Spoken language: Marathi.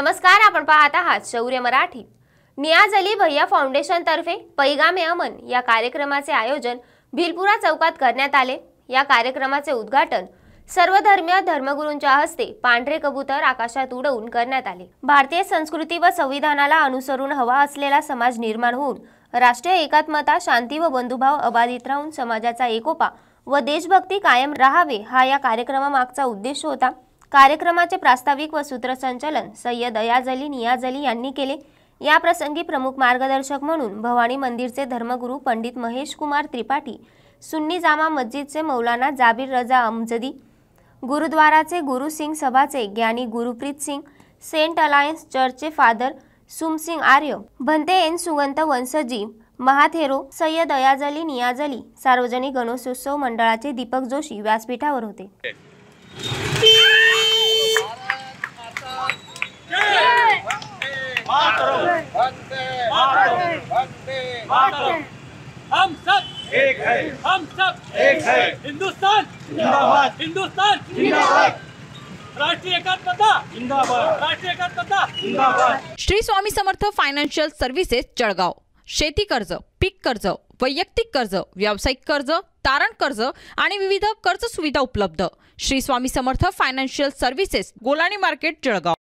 नमस्कार आपण पाहत आहात शौर्य मराठी नियाज अली भैया फाउंडेशन तर्फे पैगामे अमन या कार्यक्रमाचे आयोजन भिलपुरा चौकात करण्यात आले या कार्यक्रमाचे उद्घाटन सर्वधर्मीय धर्मगुरूंच्या हस्ते पांढरे कबूतर आकाशात उडवून करण्यात आले भारतीय संस्कृती व संविधानाला अनुसरून हवा असलेला समाज निर्माण होऊन राष्ट्रीय एकात्मता शांती व बंधुभाव अबाधित राहून समाजाचा एकोपा व देशभक्ती कायम राहावे हा या कार्यक्रमामागचा उद्देश होता कार्यक्रमाचे प्रास्ताविक व सूत्रसंचलन सय्यद अयाजली नियाजली यांनी केले या प्रसंगी प्रमुख मार्गदर्शक म्हणून भवानी मंदिरचे धर्मगुरू पंडित महेश कुमार त्रिपाठी सुन्नी जामा मस्जिदचे मौलाना जाबीर रजा अमजदी गुरुद्वाराचे गुरु सिंग सभाचे ज्ञानी गुरुप्रीत सिंग सेंट अलायन्स चर्चचे फादर सुमसिंग आर्य भंते एन सुगंत वंशजी महाथेरो सय्यद अयाजली नियाजली सार्वजनिक गणेशोत्सव मंडळाचे दीपक जोशी व्यासपीठावर होते हम सब एक है हम सब एक है हिंदुस्तान जिंदाबाद हिंदुस्तान जिंदाबाद जिंदाबाद श्री स्वामी समर्थ फायनान्शियल सर्व्हिसेस जळगाव शेती कर्ज पीक कर्ज वैयक्तिक कर्ज व्यावसायिक कर्ज तारण कर्ज आणि विविध कर्ज सुविधा उपलब्ध Shri Swami Samarth financial services Golani market Jalgaon